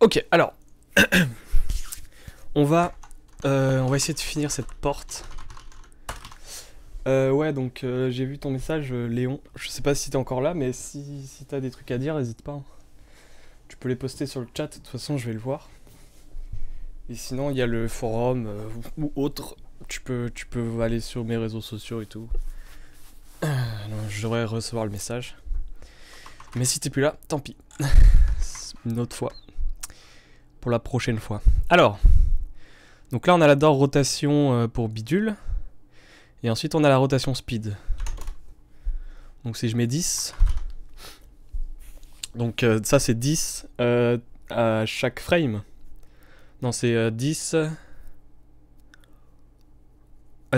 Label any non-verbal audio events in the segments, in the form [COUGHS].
Ok, alors. [COUGHS] on va. Euh, on va essayer de finir cette porte. Euh, ouais, donc euh, j'ai vu ton message, Léon. Je sais pas si t'es encore là, mais si, si t'as des trucs à dire, n'hésite pas. Hein. Tu peux les poster sur le chat, de toute façon, je vais le voir. Et sinon, il y a le forum ou autre. Tu peux, tu peux aller sur mes réseaux sociaux et tout. [COUGHS] je devrais recevoir le message. Mais si t'es plus là, tant pis. [LAUGHS] Une autre fois la prochaine fois. Alors, donc là on a la DOR rotation euh, pour bidule. Et ensuite on a la rotation speed. Donc si je mets 10. Donc euh, ça c'est 10 euh, à chaque frame. Non c'est 10...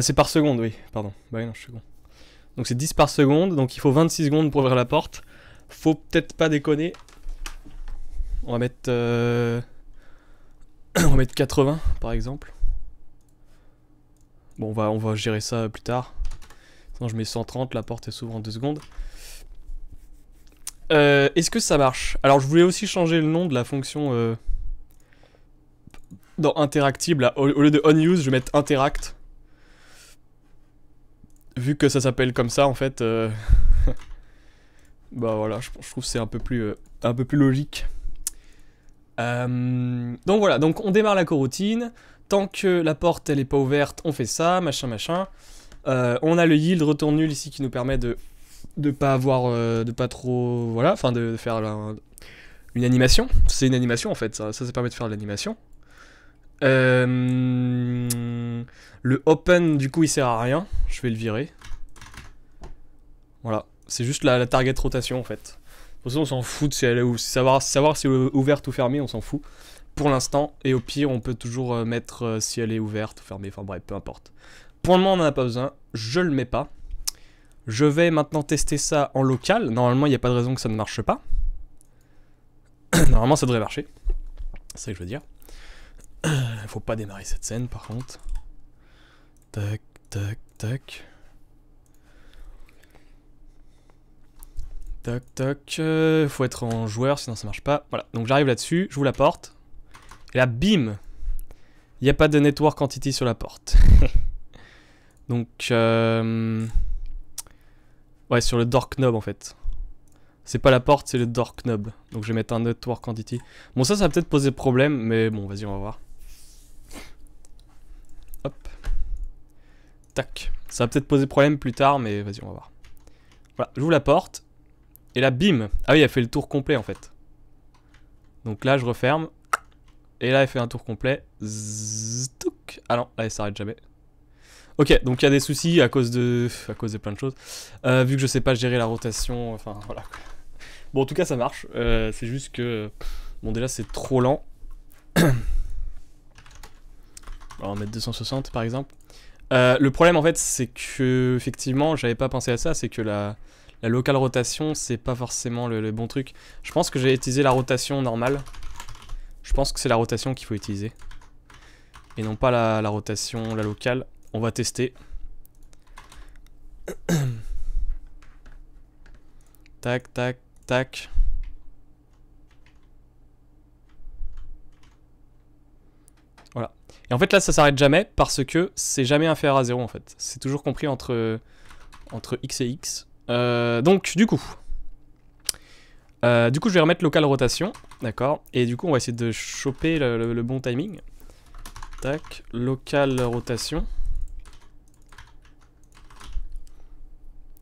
c'est par seconde, oui, pardon. Bah donc c'est 10 par seconde, donc il faut 26 secondes pour ouvrir la porte. Faut peut-être pas déconner. On va mettre... [CLEARS THROAT] on va mettre 80 par exemple. Bon, on va, on va gérer ça plus tard. Sinon, je mets 130, la porte s'ouvre en 2 secondes. Euh, est-ce que ça marche Alors, je voulais aussi changer le nom de la fonction euh, dans interactible. Au, lieu de onUse, je vais mettre interact. Vu que ça s'appelle comme ça, en fait. Euh, [LAUGHS] bah voilà, je, trouve que c'est un, un peu plus logique. Euh, donc voilà, donc on démarre la coroutine. Tant que la porte elle est pas ouverte, on fait ça, machin, machin. Euh, on a le yield retour nul ici qui nous permet de de pas avoir, euh, de pas trop, voilà, enfin de, faire une animation. C'est une animation en fait, ça, ça, permet de faire de l'animation. le open du coup il sert à rien, je vais le virer. Voilà, c'est juste la target rotation en fait toute façon, on s'en fout de si elle est ou savoir, savoir si elle est ouverte ou fermée, on s'en fout. Pour l'instant, et au pire, on peut toujours euh, mettre euh, si elle est ouverte ou fermée, enfin bref, peu importe. Pour le moment, on n'en a pas besoin, je le mets pas. Je vais maintenant tester ça en local. Normalement, il n'y a pas de raison que ça ne marche pas. [COUGHS] Normalement, ça devrait marcher. C'est ça que je veux dire. [COUGHS] Faut pas démarrer cette scène, par contre. Tac, tac, tac. Tac, tac. Euh, faut être en joueur, sinon ça marche pas. Voilà, donc j'arrive là-dessus, j'ouvre la porte. Et là, bim Il n'y a pas de network entity sur la porte. [LAUGHS] donc, euh, Ouais, sur le door knob, en fait. C'est pas la porte, c'est le door knob. Donc je vais mettre un network entity. Bon, ça, ça va peut-être poser problème, mais bon, vas-y, on va voir. Hop. Tac. Ça va peut-être poser problème plus tard, mais vas-y, on va voir. Voilà, j'ouvre la porte. Et là, bim Ah oui, elle fait le tour complet, en fait. Donc là, je referme. Et là, elle fait un tour complet. Alors, Ah non, là, elle s'arrête jamais. Ok, donc il y a des soucis à cause de, à cause de plein de choses. Euh, vu que je sais pas gérer la rotation, enfin voilà. Bon, en tout cas, ça marche. Euh, c'est juste que, bon, déjà, c'est trop lent. on [COUGHS] va mettre 260 par exemple. Euh, le problème en fait, c'est que effectivement, j'avais pas pensé à ça, c'est que la, la locale rotation, c'est pas forcément le, bon truc. Je pense que j'ai utilisé la rotation normale. Je pense que c'est la rotation qu'il faut utiliser. Et non pas la, rotation, la locale. On va tester. [COUGHS] tac, tac, tac. Voilà. Et en fait là ça s'arrête jamais parce que c'est jamais inférieur à 0 en fait. C'est toujours compris entre, entre x et x. Euh, donc, du coup. Euh, du coup, je vais remettre local rotation. D'accord. Et du coup, on va essayer de choper le, bon timing. Tac. Local rotation.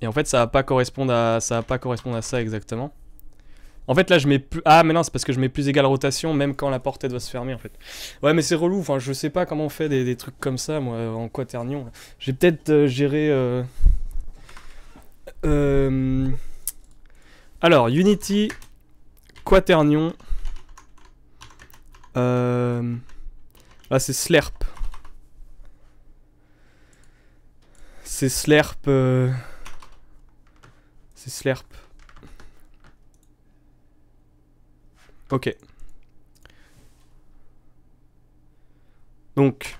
Et en fait, ça va pas correspondre à ça, va pas correspondre à ça exactement. En fait, là, je mets plus... Ah, mais non, c'est parce que je mets plus égale rotation, même quand la portée doit se fermer, en fait. Ouais, mais c'est relou. Enfin, je sais pas comment on fait des, trucs comme ça, moi, en quaternion. J'ai peut-être euh, géré... Euh, alors, Unity, Quaternion. Euh... Là, ah, c'est Slerp C'est Slerp euh, C'est Slerp Ok. Donc.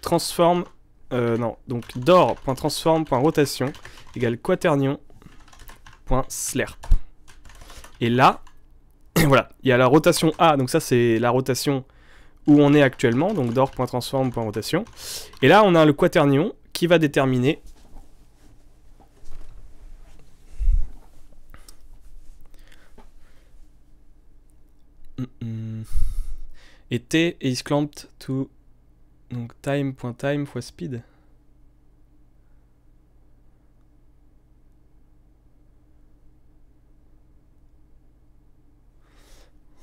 Transform euh, non, donc d'or.transform.rotation égale quaternion.slurp. Et là, [CLEARS THROAT] voilà, il y a la rotation A, donc ça c'est la rotation où on est actuellement, donc d'or.transform.rotation. Et là, on a le quaternion qui va déterminer mm, mm. et T is clamped to donc time.time fois speed.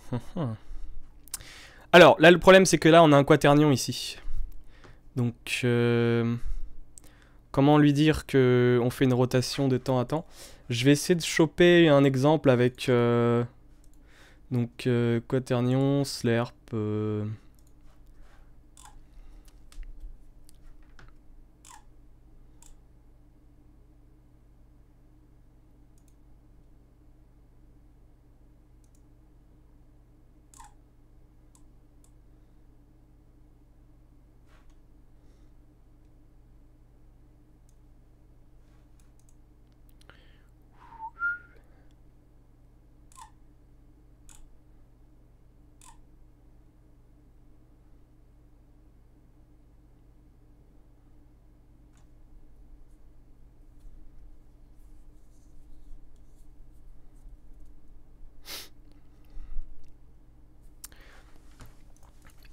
[LAUGHS] Alors, là, le problème, c'est que là, on a un quaternion ici. Donc, euh, comment lui dire que on fait une rotation de temps à temps Je vais essayer de choper un exemple avec... Euh, donc, euh, quaternion, slurp...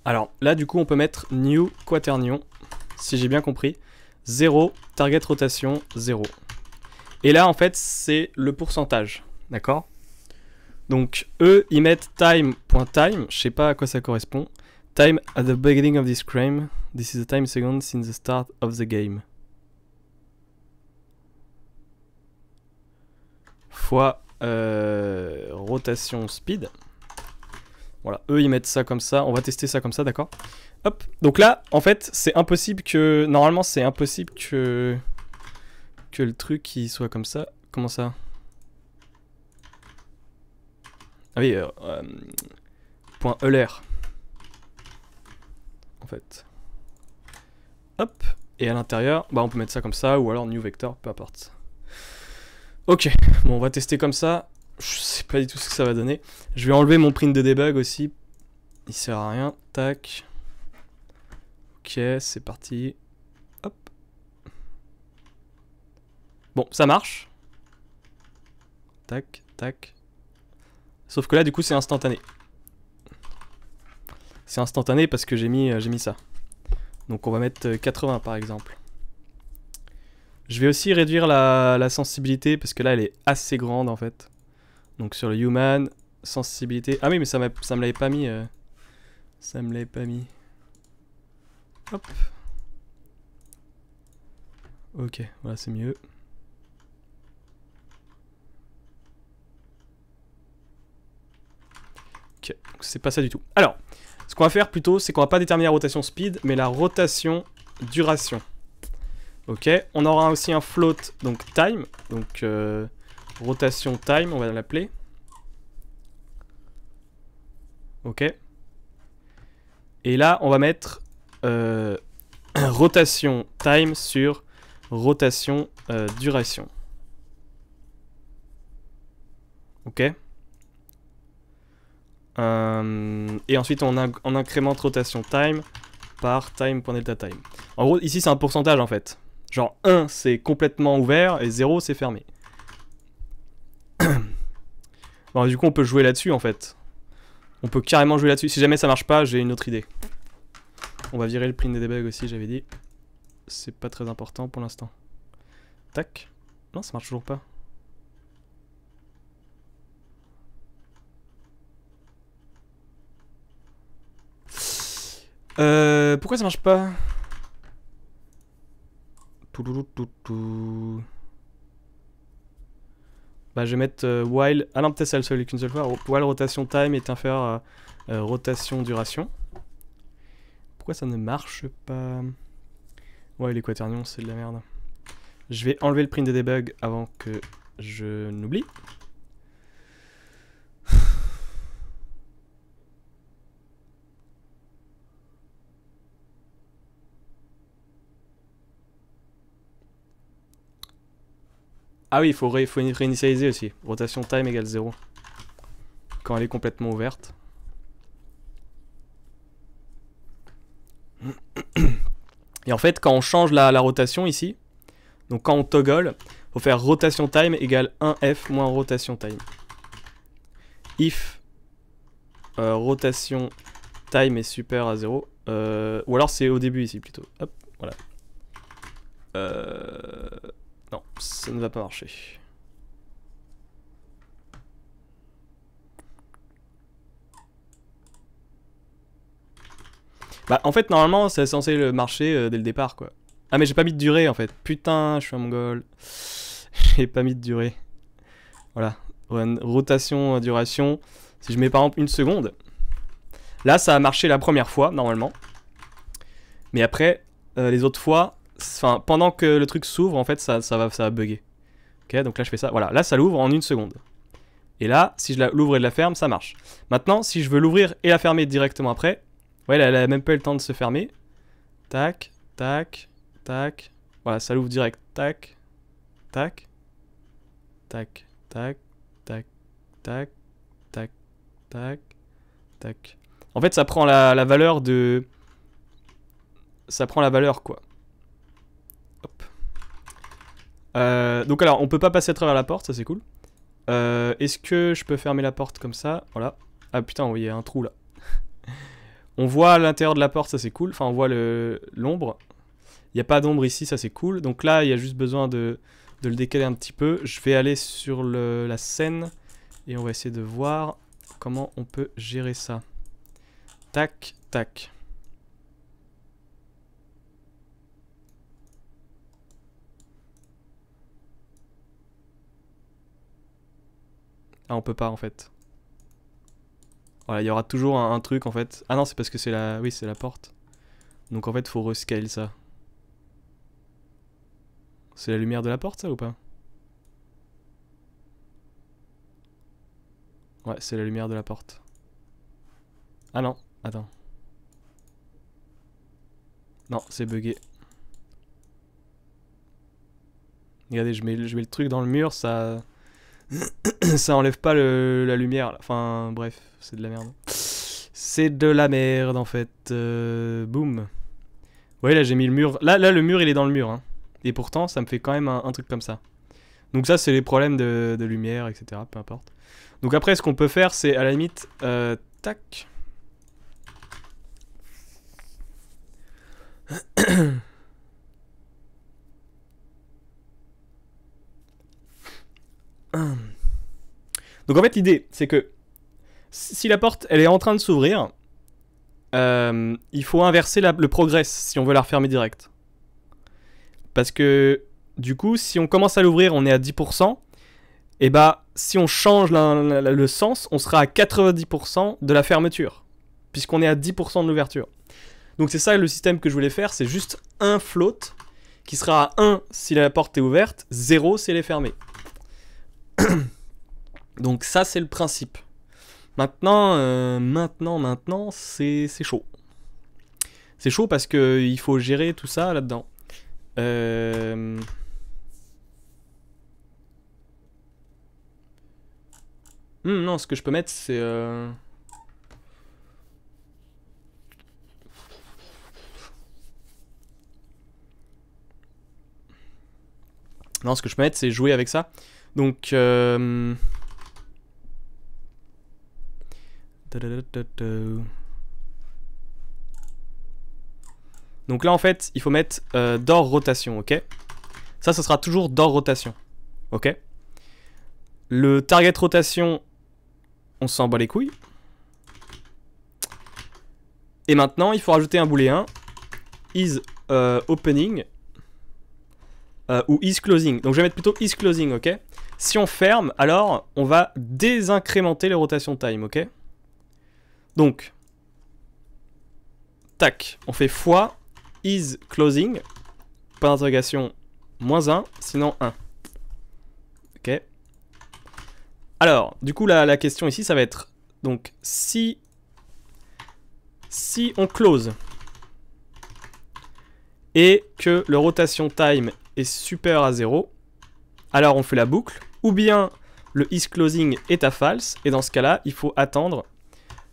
Alors là, du coup, on peut mettre new quaternion, si j'ai bien compris. 0, target rotation, 0. Et là, en fait, c'est le pourcentage, d'accord Donc, eux, ils mettent time.time, .time, je sais pas à quoi ça correspond. Time at the beginning of this frame, this is the time second since the start of the game. Fois euh, rotation speed. Voilà, eux ils mettent ça comme ça, on va tester ça comme ça, d'accord Hop, donc là, en fait, c'est impossible que... Normalement, c'est impossible que... Que le truc, il soit comme ça. Comment ça Ah oui, euh, euh, point Euler. En fait. Hop, et à l'intérieur, bah on peut mettre ça comme ça, ou alors new vector, peu importe. Ok, bon on va tester comme ça. Je sais pas du tout ce que ça va donner. Je vais enlever mon print de debug aussi. Il sert à rien. Tac. Ok, c'est parti. Hop. Bon, ça marche. Tac, tac. Sauf que là, du coup, c'est instantané. C'est instantané parce que j'ai mis, euh, mis ça. Donc on va mettre 80 euh, par exemple. Je vais aussi réduire la sensibilité parce que là elle est assez grande en fait. Donc sur le human, sensibilité. Ah oui, mais ça, ça me l'avait pas mis. Euh, ça me l'avait pas mis. Hop. Ok, voilà, c'est mieux. Ok, donc c'est pas ça du tout. Alors, ce qu'on va faire plutôt, c'est qu'on va pas déterminer la rotation speed, mais la rotation duration. Ok, on aura aussi un float, donc time. Donc, euh, rotation time, on va l'appeler. Ok. Et là, on va mettre euh, [CLEARS THROAT] rotation time sur rotation euh, duration. Ok. Euh, et ensuite, on, incrémente rotation time par time.delta time. En gros, ici, c'est un pourcentage en fait. Genre 1, c'est complètement ouvert et 0, c'est fermé. Bah, du coup, on peut jouer là-dessus, en fait. On peut carrément jouer là-dessus. Si jamais ça marche pas, j'ai une autre idée. On va virer le print des debugs aussi, j'avais dit. C'est pas très important pour l'instant. Tac. Non, ça marche toujours pas. Euh, pourquoi ça marche pas tout bah, je vais mettre euh, while. Ah non, peut le qu'une seule fois. While rotation time est inférieur à euh, rotation duration. Pourquoi ça ne marche pas Ouais, les c'est de la merde. Je vais enlever le print des debug avant que je n'oublie. Ah oui, il faut, réinitialiser aussi. Rotation time égale 0. Quand elle est complètement ouverte. Et en fait, quand on change la, rotation ici, donc quand on toggle, faut faire rotation time égale 1f moins rotation time. If euh, rotation time est super à 0. Euh, ou alors c'est au début ici plutôt. Hop, voilà. Euh... Non, ça ne va pas marcher. Bah en fait normalement c'est censé marcher euh, dès le départ quoi. Ah mais j'ai pas mis de durée en fait. Putain je suis un mongol. [LAUGHS] j'ai pas mis de durée. Voilà. Rotation, euh, duration. Si je mets par exemple une seconde. Là ça a marché la première fois normalement. Mais après euh, les autres fois pendant que le truc s'ouvre, en fait, ça, va, ça va bugger. Ok, donc là, je fais ça. Voilà, là, ça l'ouvre en une seconde. Et là, si je l'ouvre et la ferme, ça marche. Maintenant, si je veux l'ouvrir et la fermer directement après, ouais, là, elle a même pas eu le temps de se fermer. Tac, tac, tac. Voilà, ça l'ouvre direct. Tac, tac, tac, tac, tac, tac, tac, tac, tac. En fait, ça prend la valeur de... Ça prend la valeur, quoi. Euh, donc alors, on peut pas passer à travers la porte, ça c'est cool. Euh, est-ce que je peux fermer la porte comme ça Voilà. Ah putain, il y a un trou là. [LAUGHS] on voit l'intérieur de la porte, ça c'est cool. Enfin, on voit l'ombre. Il n'y a pas d'ombre ici, ça c'est cool. Donc là, il y a juste besoin de, le décaler un petit peu. Je vais aller sur la scène et on va essayer de voir comment on peut gérer ça. Tac, tac. Ah, on peut pas en fait. Voilà, il y aura toujours un, truc en fait. Ah non, c'est parce que c'est la... Oui, c'est la porte. Donc en fait, faut rescale ça. C'est la lumière de la porte ça ou pas Ouais, c'est la lumière de la porte. Ah non, attends. Non, c'est bugué. Regardez, je je mets le truc dans le mur, ça... [CLEARS THROAT] ça enlève pas la lumière. Enfin, bref, c'est de la merde. C'est de la merde en fait. Euh, boum. Vous voyez là, j'ai mis le mur. Là, là, le mur, il est dans le mur. Hein. Et pourtant, ça me fait quand même un, truc comme ça. Donc ça, c'est les problèmes de, lumière, etc. Peu importe. Donc après, ce qu'on peut faire, c'est à la limite... Euh, tac. [CLEARS THROAT] [CLEARS THROAT] Donc en fait, l'idée, c'est que si la porte, elle est en train de s'ouvrir, euh, il faut inverser le progrès si on veut la refermer direct. Parce que du coup, si on commence à l'ouvrir, on est à 10%, et bah si on change le sens, on sera à 90% de la fermeture, puisqu'on est à 10% de l'ouverture. Donc c'est ça le système que je voulais faire, c'est juste un float qui sera à 1 si la porte est ouverte, 0 si elle est fermée. [COUGHS] Donc ça c'est le principe. Maintenant, euh, maintenant, maintenant, c'est chaud. C'est chaud parce que il faut gérer tout ça là-dedans. Euh, hmm, non, ce que je peux mettre, c'est... Euh, non, ce que je peux mettre, c'est jouer avec ça. Donc... Euh, Donc là, en fait, il faut mettre euh, rotation, ok Ça, ce sera toujours d'or rotation, ok Le target rotation, on s'en bat les couilles. Et maintenant, il faut rajouter un booléen. Is euh, opening euh, ou is closing. Donc je vais mettre plutôt is closing, ok si on ferme, alors on va désincrémenter les rotations time, ok Donc, tac, on fait fois is closing, pas d'interrogation, moins 1, sinon 1. Ok Alors, du coup, la, question ici, ça va être, donc, si, si on close et que le rotation time est supérieur à 0, alors on fait la boucle, ou bien le isClosing est à false, et dans ce cas-là, il faut attendre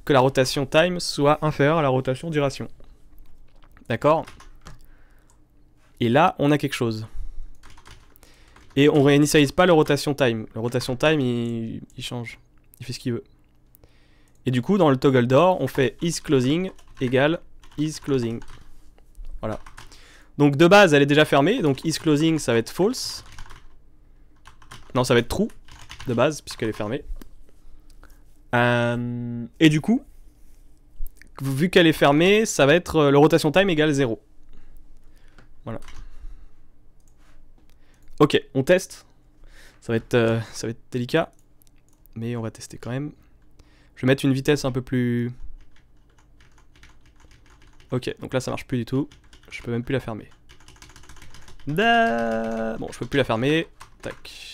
que la rotation time soit inférieure à la rotation duration. D'accord Et là, on a quelque chose. Et on réinitialise pas le rotation time. Le rotation time, il, change. Il fait ce qu'il veut. Et du coup, dans le toggle door, on fait isClosing égale is Voilà. Donc de base, elle est déjà fermée. Donc isClosing, ça va être false. Non, ça va être trou, de base, puisqu'elle est fermée. Euh, et du coup, vu qu'elle est fermée, ça va être euh, le rotation time égale 0. Voilà. Ok, on teste. Ça va être, euh, ça va être délicat, mais on va tester quand même. Je vais mettre une vitesse un peu plus... Ok, donc là ça marche plus du tout. Je peux même plus la fermer. Bon, je peux plus la fermer. Tac.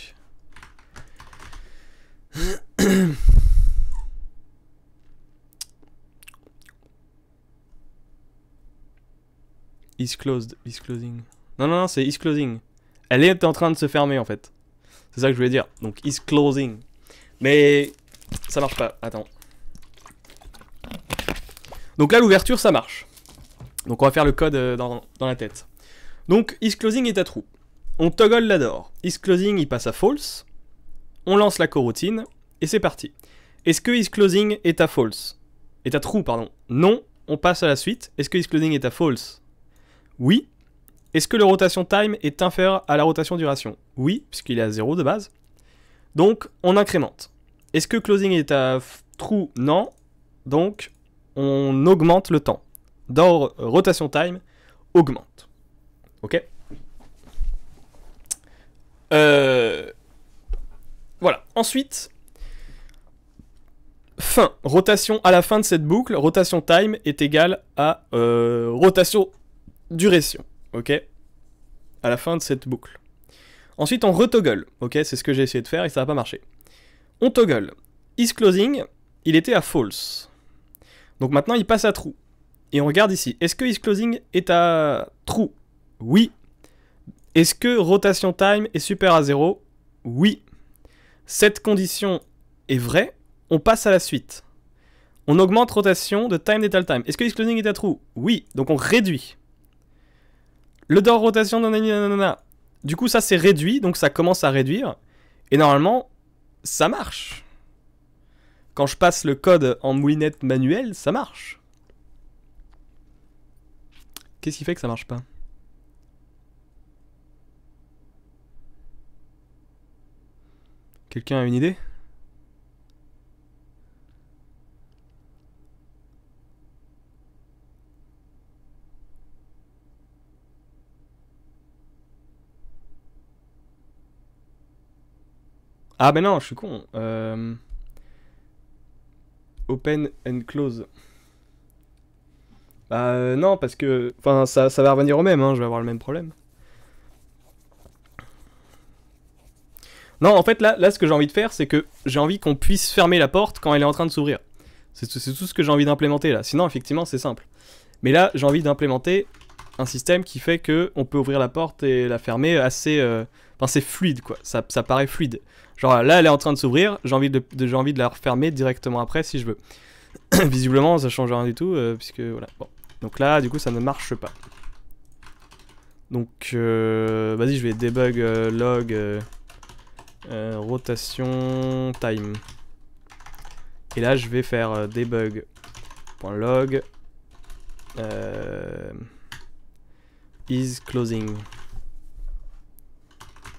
[COUGHS] is closed, is closing. Non, non, non, c'est is closing. Elle est en train de se fermer en fait. C'est ça que je voulais dire. Donc is closing. Mais ça marche pas. Attends. Donc là, l'ouverture, ça marche. Donc on va faire le code euh, dans, la tête. Donc is closing est à true. On toggle la door. Is closing, il passe à false on lance la coroutine, et c'est parti. Est-ce que is closing est à false Est à true, pardon. Non, on passe à la suite. Est-ce que is closing est à false Oui. Est-ce que le rotation time est inférieur à la rotation duration Oui, puisqu'il est à 0 de base. Donc, on incrémente. Est-ce que closing est à true Non. Donc, on augmente le temps. Dans rotation time, augmente. Ok euh, voilà. Ensuite, fin. Rotation à la fin de cette boucle, rotation time est égale à euh, rotation duration. Ok À la fin de cette boucle. Ensuite, on retoggle. Ok C'est ce que j'ai essayé de faire et ça n'a pas marché. On toggle. Is closing, il était à false. Donc maintenant, il passe à true. Et on regarde ici. Est-ce que is closing est à true Oui. Est-ce que rotation time est super à 0 Oui. Cette condition est vraie, on passe à la suite. On augmente rotation de time delta time. Est-ce que closing est à true Oui, donc on réduit. Le door rotation, nanana. Du coup, ça c'est réduit, donc ça commence à réduire. Et normalement, ça marche. Quand je passe le code en moulinette manuelle, ça marche. Qu'est-ce qui fait que ça marche pas Quelqu'un a une idée Ah ben non, je suis con. Euh, open and close. Bah, euh, non, parce que... Enfin, ça, ça va revenir au même, hein, je vais avoir le même problème. Non, en fait, là, là ce que j'ai envie de faire, c'est que j'ai envie qu'on puisse fermer la porte quand elle est en train de s'ouvrir. C'est tout, ce que j'ai envie d'implémenter là. Sinon, effectivement, c'est simple. Mais là, j'ai envie d'implémenter un système qui fait que on peut ouvrir la porte et la fermer assez. Euh, enfin, c'est fluide quoi. Ça, paraît fluide. Genre là, elle est en train de s'ouvrir. J'ai envie de, envie de la refermer directement après si je veux. [COUGHS] Visiblement, ça change rien du tout euh, puisque voilà. Bon. Donc là, du coup, ça ne marche pas. Donc, euh, vas-y, je vais debug log. Euh, rotation time. Et là, je vais faire euh, debug.log euh, is closing.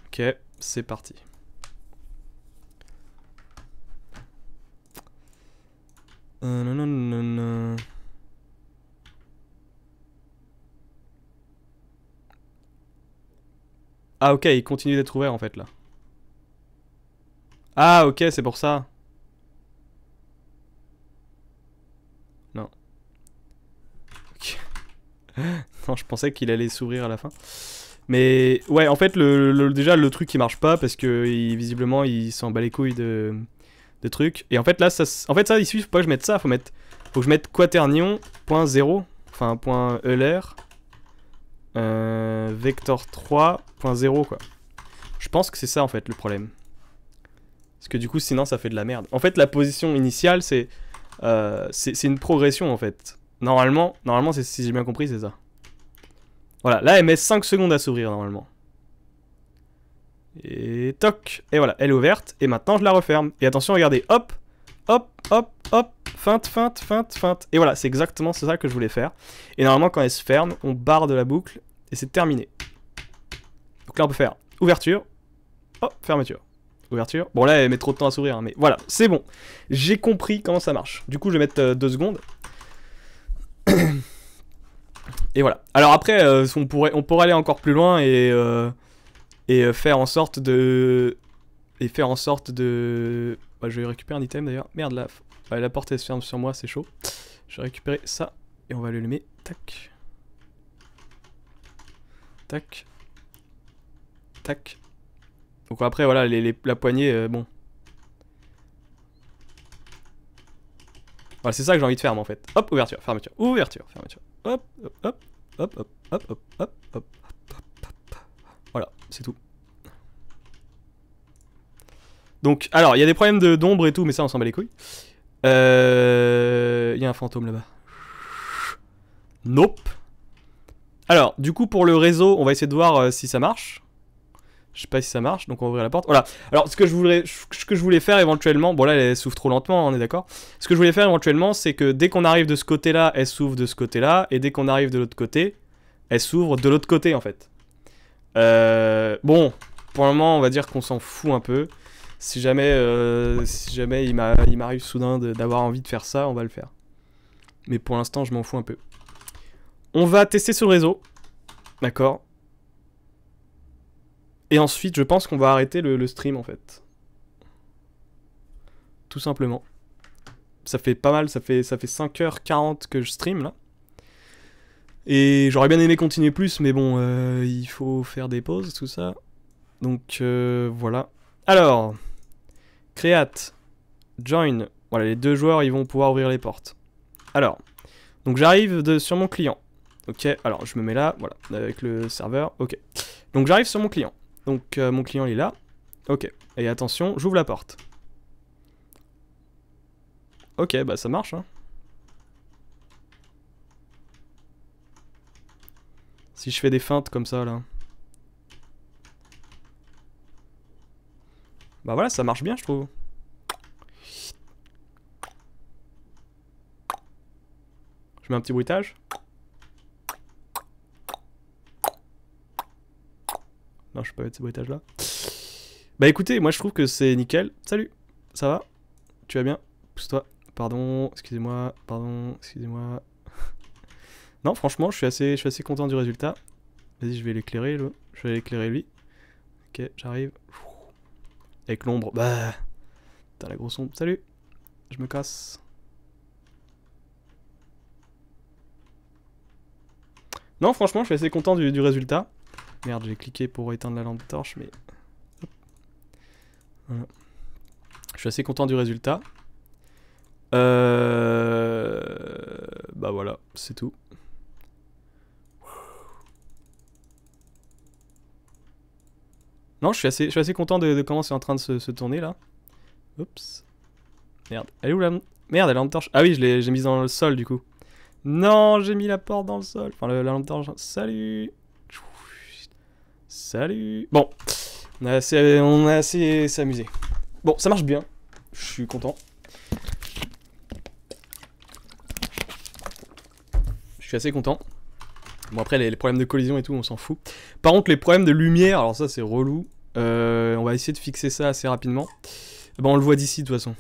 Ok, c'est parti. Euh, non, non, non. Ah ok, il continue d'être ouvert en fait là. Ah, ok, c'est pour ça. Non. Ok. [LAUGHS] non, je pensais qu'il allait s'ouvrir à la fin. Mais ouais, en fait, le, déjà, le truc il marche pas parce que visiblement il s'en bat les couilles de, de, trucs. Et en fait, là, ça, en fait, ça il suffit, faut pas que je mette ça, faut, mettre, faut que je mette quaternion.0, enfin, point Euler, euh, vector 3.0, quoi. Je pense que c'est ça en fait le problème. Parce que du coup, sinon, ça fait de la merde. En fait, la position initiale, c'est euh, c'est une progression, en fait. Normalement, normalement si j'ai bien compris, c'est ça. Voilà, là, elle met 5 secondes à s'ouvrir, normalement. Et toc Et voilà, elle est ouverte. Et maintenant, je la referme. Et attention, regardez, hop Hop, hop, hop Feinte, feinte, feinte, feinte. Et voilà, c'est exactement ça que je voulais faire. Et normalement, quand elle se ferme, on barre de la boucle. Et c'est terminé. Donc là, on peut faire ouverture. Hop, fermeture. Ouverture. Bon, là, elle met trop de temps à sourire, hein, mais voilà, c'est bon. J'ai compris comment ça marche. Du coup, je vais mettre euh, deux secondes. [COUGHS] et voilà. Alors après, euh, on, pourrait, on pourrait aller encore plus loin et, euh, et faire en sorte de... Et faire en sorte de... Bah, je vais récupérer un item d'ailleurs. Merde, la, bah, la porte elle se ferme sur moi, c'est chaud. Je vais récupérer ça et on va l'allumer. Tac. Tac. Tac. Donc après, voilà, les, la poignée, euh, bon. Voilà, c'est ça que j'ai envie de faire, en fait. Hop, ouverture, fermeture, ouverture, fermeture. Hop, hop, hop, hop, hop, hop, hop, hop, hop, hop. Voilà, c'est tout. Donc, alors, il y a des problèmes d'ombre et tout, mais ça, on s'en bat les couilles. Euh, il y a un fantôme là-bas. Nope. Alors, du coup, pour le réseau, on va essayer de voir euh, si ça marche. Je sais pas si ça marche, donc on va la porte. Voilà. Alors, ce que je voulais, faire éventuellement, bon là, elle s'ouvre trop lentement, hein, on est d'accord. Ce que je voulais faire éventuellement, c'est que dès qu'on arrive de ce côté-là, elle s'ouvre de ce côté-là, et dès qu'on arrive de l'autre côté, elle s'ouvre de l'autre côté, en fait. Euh, bon, pour le moment, on va dire qu'on s'en fout un peu. Si jamais, euh, si jamais il m'arrive soudain d'avoir envie de faire ça, on va le faire. Mais pour l'instant, je m'en fous un peu. On va tester sur réseau. D'accord et ensuite, je pense qu'on va arrêter le, stream en fait. Tout simplement. Ça fait pas mal, ça fait, ça fait 5h40 que je stream là. Et j'aurais bien aimé continuer plus, mais bon, euh, il faut faire des pauses, tout ça. Donc euh, voilà. Alors, Create, Join. Voilà, les deux joueurs, ils vont pouvoir ouvrir les portes. Alors, donc j'arrive sur mon client. Ok, alors je me mets là, voilà, avec le serveur, ok. Donc j'arrive sur mon client. Donc euh, mon client il est là. Ok. Et attention, j'ouvre la porte. Ok, bah ça marche. Hein. Si je fais des feintes comme ça là. Bah voilà, ça marche bien je trouve. Je mets un petit bruitage. je peux pas mettre ces là. Bah écoutez, moi je trouve que c'est nickel. Salut, ça va Tu vas bien Pousse-toi. Pardon, excusez-moi, pardon, excusez-moi. [LAUGHS] non, franchement, je suis assez, suis assez content du résultat. Vas-y, je vais l'éclairer, je vais l'éclairer lui. Ok, j'arrive. Avec l'ombre, bah... T'as la grosse ombre. Salut Je me casse. Non, franchement, je suis assez content du résultat. Merde, j'ai cliqué pour éteindre la lampe torche, mais... Je suis assez content du résultat. Euh... Bah voilà, c'est tout. Non, je suis assez, je suis assez content de, comment c'est en train de se, tourner là. Oups. Merde. Elle est où la... Merde, la lampe torche. Ah oui, je l'ai mise dans le sol du coup. Non, j'ai mis la porte dans le sol. Enfin, la lampe torche. Salut Salut Bon, on a assez, on Bon, ça marche bien. Je suis content. Je suis assez content. Bon, après, les, problèmes de collision et tout, on s'en fout. Par contre, les problèmes de lumière, alors ça, c'est relou. Euh, on va essayer de fixer ça assez rapidement. Eh bon, on le voit d'ici, de toute façon.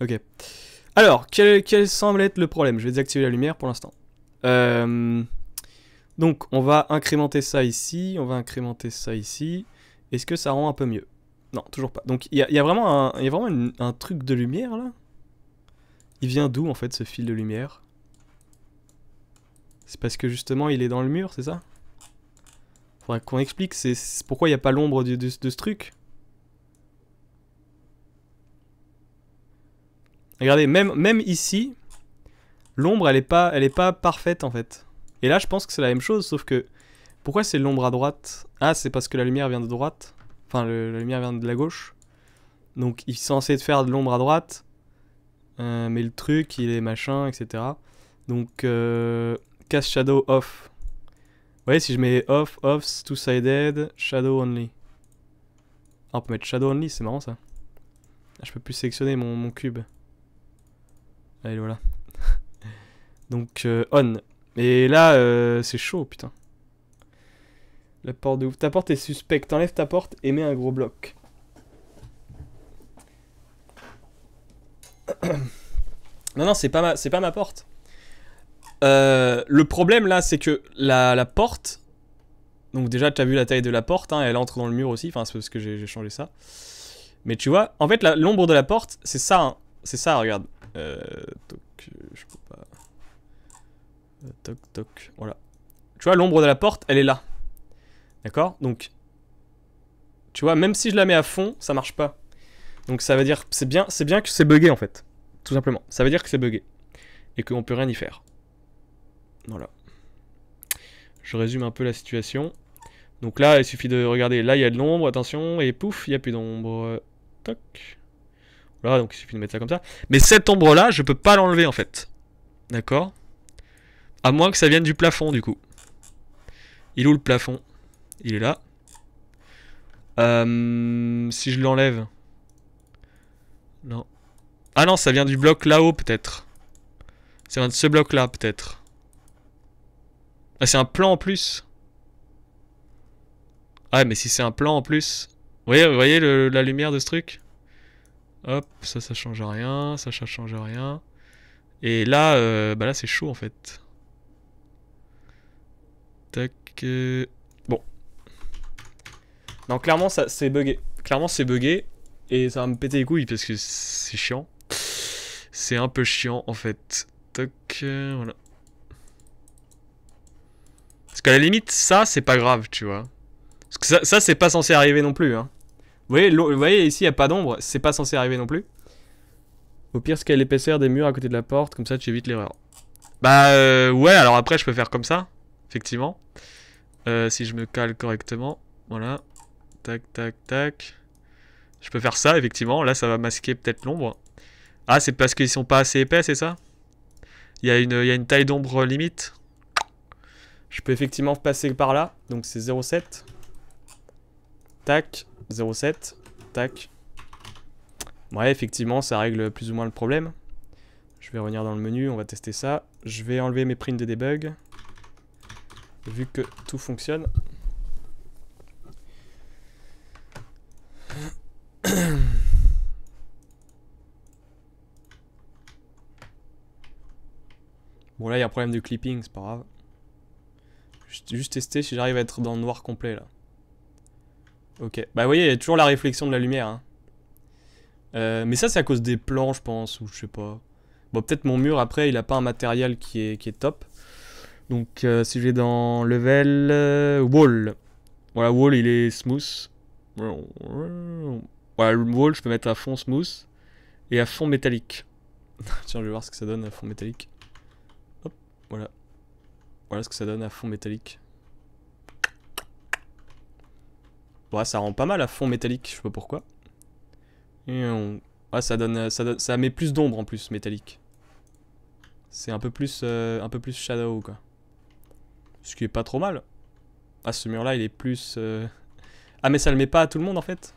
Ok. Alors, quel, quel semble être le problème Je vais désactiver la lumière pour l'instant. Euh... Donc on va incrémenter ça ici, on va incrémenter ça ici. Est-ce que ça rend un peu mieux Non, toujours pas. Donc il y a, vraiment, un, truc de lumière là Il vient d'où en fait ce fil de lumière C'est parce que justement il est dans le mur, c'est ça Faudrait qu'on explique c'est pourquoi il n'y a pas l'ombre de, ce truc. Regardez, même, même ici, l'ombre elle n'est pas elle est pas parfaite en fait. Et là, je pense que c'est la même chose, sauf que pourquoi c'est l'ombre à droite Ah, c'est parce que la lumière vient de droite. Enfin, la lumière vient de la gauche. Donc, il est censé faire de l'ombre à droite. Euh, mais le truc, il est machin, etc. Donc, euh, cast shadow off. Vous voyez, si je mets off, off, two-sided, shadow only. Ah, on peut mettre shadow only, c'est marrant ça. Ah, je peux plus sélectionner mon, cube. Allez, voilà. [LAUGHS] Donc, euh, on. Et là, euh, c'est chaud, putain. La porte de ouf. Ta porte est suspecte. Enlève ta porte et mets un gros bloc. [COUGHS] non, non, c'est pas, ma, pas ma porte. Euh, le problème là, c'est que la, porte. Donc, déjà, tu as vu la taille de la porte. Hein, elle entre dans le mur aussi. Enfin, c'est parce que j'ai changé ça. Mais tu vois, en fait, l'ombre de la porte, c'est ça. Hein. C'est ça, regarde. Euh, donc, je peux pas toc, toc, voilà. Tu vois, l'ombre de la porte, elle est là. D'accord Donc, tu vois, même si je la mets à fond, ça marche pas. Donc ça veut dire, c'est bien, c'est bien que c'est buggé en fait. Tout simplement. Ça veut dire que c'est buggé. Et qu'on peut rien y faire. Voilà. Je résume un peu la situation. Donc là, il suffit de regarder. Là, il y a de l'ombre, attention, et pouf, il n'y a plus d'ombre. Toc. Voilà, donc il suffit de mettre ça comme ça. Mais cette ombre-là, je peux pas l'enlever en fait. D'accord à moins que ça vienne du plafond, du coup. Il est où le plafond Il est là. Euh, si je l'enlève. Non. Ah non, ça vient du bloc là-haut, peut-être. Ça vient de ce bloc-là, peut-être. Ah, c'est un plan en plus. Ah, mais si c'est un plan en plus... Vous voyez, voyez la lumière de ce truc Hop, ça, ça change rien. Ça, ça change rien. Et là, euh, bah là, c'est chaud, en fait tac. Euh, bon. Non, clairement, ça c'est bugué. Clairement, c'est buggé. Et ça va me péter les couilles parce que c'est chiant. C'est un peu chiant en fait. Tac, euh, voilà. Parce qu'à la limite, ça, c'est pas grave, tu vois. Parce que ça, c'est pas censé arriver non plus. Hein. Vous, voyez, vous voyez, ici, il n'y a pas d'ombre. C'est pas censé arriver non plus. Au pire, ce qu'il y a l'épaisseur des murs à côté de la porte. Comme ça, tu évites l'erreur. Bah, euh, ouais, alors après, je peux faire comme ça effectivement. Euh, si je me cale correctement, voilà. Tac, tac, tac. Je peux faire ça, effectivement. Là, ça va masquer peut-être l'ombre. Ah, c'est parce qu'ils sont pas assez épais, c'est ça il y, a une, une taille d'ombre limite. Je peux effectivement passer par là. Donc c'est 0,7. Tac, 0,7. Tac. Ouais, effectivement, ça règle plus ou moins le problème. Je vais revenir dans le menu, on va tester ça. Je vais enlever mes prints de debug vu que tout fonctionne. [COUGHS] Bon là il y a un problème de clipping, c'est pas grave. Juste tester si j'arrive à être dans le noir complet là. Ok. Bah vous voyez, il y a toujours la réflexion de la lumière. Hein. Euh, mais ça c'est à cause des plans je pense, ou je sais pas. Bon peut-être mon mur après il a pas un matériel qui est, qui est top. Donc euh, si je vais dans level euh, wall. Voilà, wall il est smooth. Voilà, wall je peux mettre à fond smooth et à fond métallique. [LAUGHS] Tiens, je vais voir ce que ça donne à fond métallique. Hop, voilà. Voilà ce que ça donne à fond métallique. Ouais, ça rend pas mal à fond métallique, je sais pas pourquoi. Et ouais, ça donne, ça ça met plus d'ombre en plus métallique. C'est un peu plus, euh, un peu plus shadow quoi. Ce qui est pas trop mal. Ah, ce mur-là, il est plus... Euh, ah, mais ça le met pas à tout le monde, en fait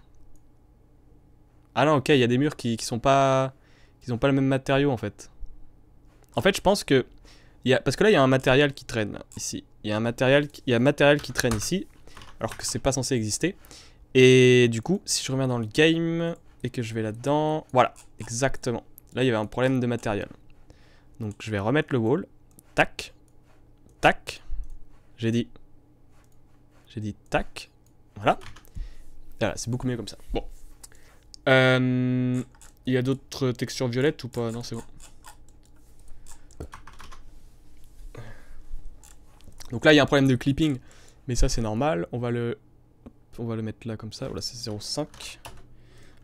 Ah non, ok, il y a des murs qui, sont pas... Qui ont pas le même matériau, en fait. En fait, je pense que... Parce que là, il y a un matériel qui traîne, ici. Il y a un matériel, qui... y a un matériel qui traîne ici, alors que c'est pas censé exister. Et du coup, si je reviens dans le game et que je vais là-dedans... Voilà, exactement. Là, il y avait un problème de matériel. Donc, je vais remettre le wall. Tac. Tac. J'ai dit... J'ai dit tac. Voilà. Voilà, c'est beaucoup mieux comme ça. Bon. Euh, il y a d'autres textures violettes ou pas Non, c'est bon. Donc là, il y a un problème de clipping. Mais ça, c'est normal. On va le... On va le mettre là comme ça. Voilà, c'est 0,5. Là,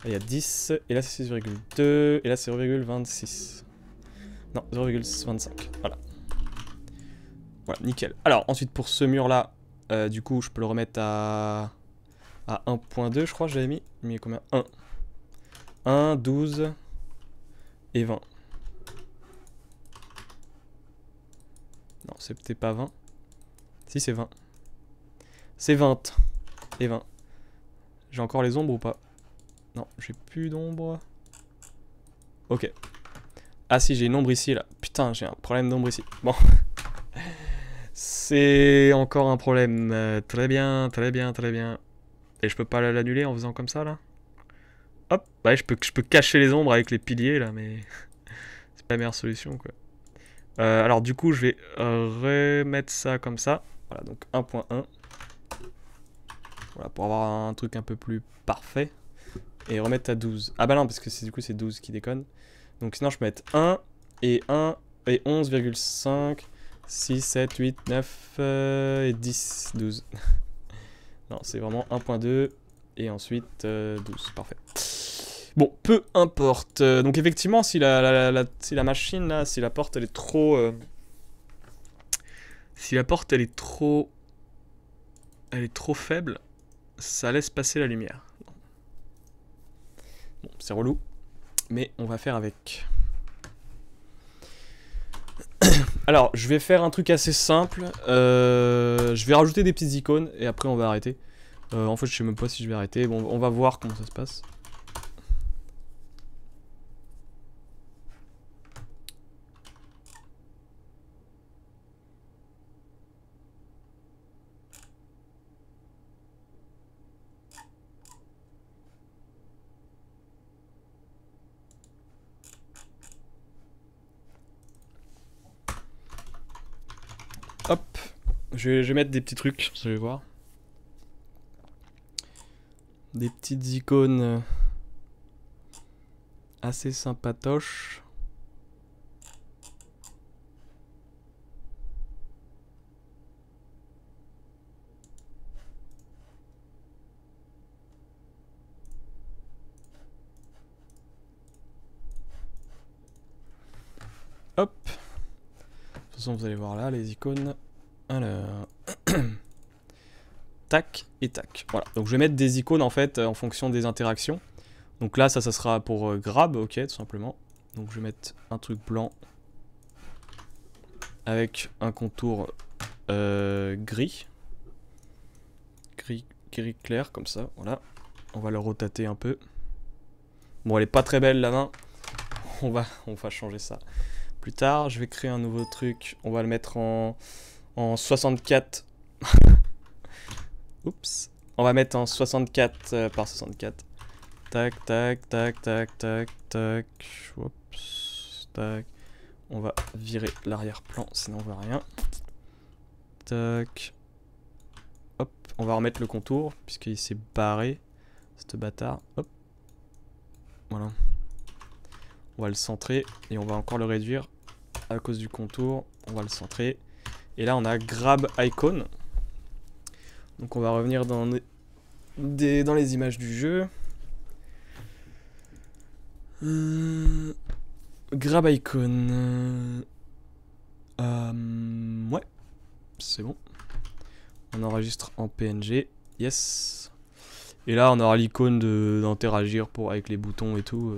il y a 10. Et là, c'est 6,2. Et là, c'est 0,26. Non, 0,25. Voilà. Voilà, nickel. Alors, ensuite, pour ce mur-là, euh, du coup, je peux le remettre à, à 1.2, je crois, j'avais mis. Mais combien 1. 1, 12 et 20. Non, c'est peut-être pas 20. Si, c'est 20. C'est 20 et 20. J'ai encore les ombres ou pas Non, j'ai plus d'ombre. Ok. Ah si, j'ai une ombre ici, là. Putain, j'ai un problème d'ombre ici. Bon. [LAUGHS] C'est encore un problème. Euh, très bien, très bien, très bien. Et je peux pas l'annuler en faisant comme ça, là Hop, ouais, bah, je peux, je peux cacher les ombres avec les piliers, là, mais... [LAUGHS] c'est pas la meilleure solution, quoi. Euh, alors, du coup, je vais remettre ça comme ça. Voilà, donc 1.1. Voilà, pour avoir un truc un peu plus parfait. Et remettre à 12. Ah bah non, parce que du coup, c'est 12 qui déconne. Donc sinon, je peux mettre 1 et 1 et 11,5 6, 7, 8, 9 et 10, 12. [LAUGHS] non, c'est vraiment 1.2 et ensuite 12. Euh, Parfait. Bon, peu importe. Euh, donc effectivement, si la, la, si la machine, là, si la porte, elle est trop... Euh, si la porte, elle est trop... Elle est trop faible, ça laisse passer la lumière. Bon, c'est relou. Mais on va faire avec. Alors, je vais faire un truc assez simple. Euh, je vais rajouter des petites icônes et après on va arrêter. Euh, en fait, je sais même pas si je vais arrêter. on va voir comment ça se passe. Je vais, mettre des petits trucs, je vais voir. Des petites icônes euh, assez sympatoches. Hop. De toute façon, vous allez voir là les icônes. Alors... [CLEARS THROAT] tac et tac. Voilà, donc je vais mettre des icônes en fait euh, en fonction des interactions. Donc là, ça, ça sera pour euh, grab, ok, tout simplement. Donc je vais mettre un truc blanc avec un contour euh, gris. gris. Gris clair, comme ça, voilà. On va le rotater un peu. Bon, elle est pas très belle la main. [LAUGHS] On va, on va changer ça. Plus tard, je vais créer un nouveau truc. On va le mettre en en 64. [LAUGHS] Oups. On va mettre en 64 euh, par 64. Tac, tac, tac, tac, tac, tac. Oups. Tac. On va virer l'arrière-plan, sinon on voit rien. Tac. Hop. On va remettre le contour, puisqu'il s'est barré. Ce bâtard. Hop. Voilà. On va le centrer et on va encore le réduire à cause du contour. On va le centrer. Et là, on a grab icon. Donc on va revenir dans, les images du jeu. Euh, grab icon. Euh, euh, ouais, c'est bon. On enregistre en PNG. Yes. Et là, on aura l'icône d'interagir pour avec les boutons et tout.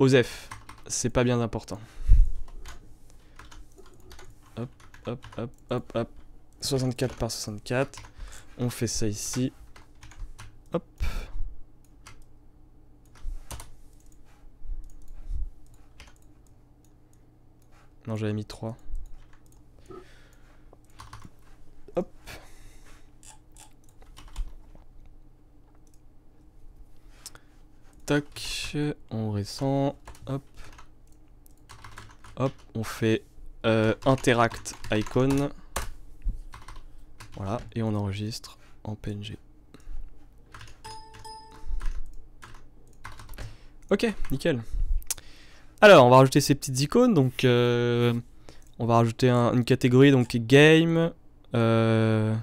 Osef, c'est pas bien important hop, hop, hop, hop. 64 par 64. On fait ça ici. Hop. Non, j'avais mis 3. Hop. Tac, on ressent. Hop. Hop, on fait euh, interact icon. Voilà, et on enregistre en PNG. Ok, nickel. Alors, on va rajouter ces petites icônes. Donc, euh, on va rajouter une catégorie, donc game, HUD, euh,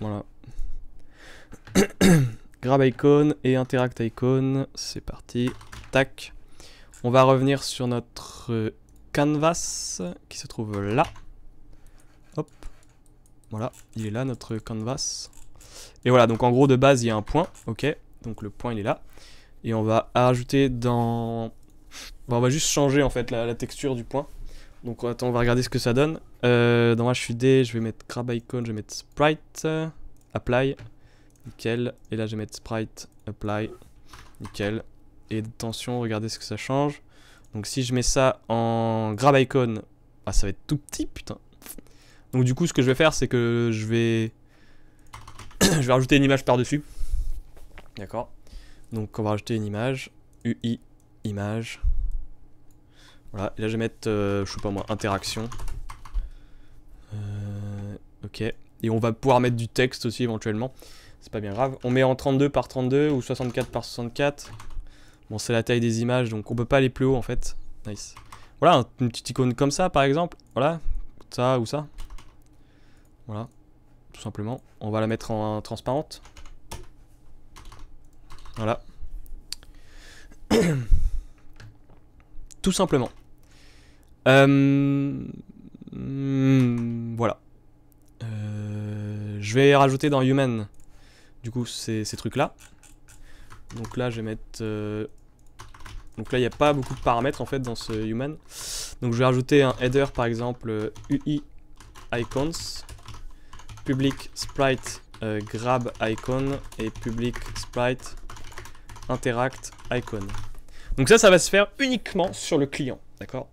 voilà. [COUGHS] Grab icon et interact icon, c'est parti. Tac. On va revenir sur notre euh, canvas qui se trouve là. Hop. Voilà, il est là notre canvas. Et voilà, donc en gros de base il y a un point, ok. Donc le point il est là. Et on va ajouter dans... Bah, on va juste changer en fait la, texture du point. Donc attends, on va regarder ce que ça donne. Euh, dans HUD, je vais mettre crab icon, je vais mettre sprite, apply, nickel. Et là je vais mettre sprite, apply, nickel et attention regardez ce que ça change. Donc si je mets ça en grab icon, ah ça va être tout petit putain. Donc du coup ce que je vais faire c'est que je vais [COUGHS] je vais rajouter une image par-dessus. D'accord. Donc on va rajouter une image, UI image. Voilà, là je vais mettre euh, je sais pas moi interaction. Euh, OK. Et on va pouvoir mettre du texte aussi éventuellement. C'est pas bien grave. On met en 32 par 32 ou 64 par 64. Bon, c'est la taille des images, donc on peut pas aller plus haut en fait. Nice. Voilà, une petite icône comme ça par exemple. Voilà, ça ou ça. Voilà, tout simplement. On va la mettre en transparente. Voilà. [COUGHS] tout simplement. Euh, hmm, voilà. Euh, je vais rajouter dans Human, du coup, ces, ces trucs-là. Donc là, je vais mettre... Euh, donc là, il n'y a pas beaucoup de paramètres en fait dans ce human. Donc je vais rajouter un header par exemple UI euh, icons, public sprite euh, grab icon et public sprite interact icon. Donc ça, ça va se faire uniquement sur le client, d'accord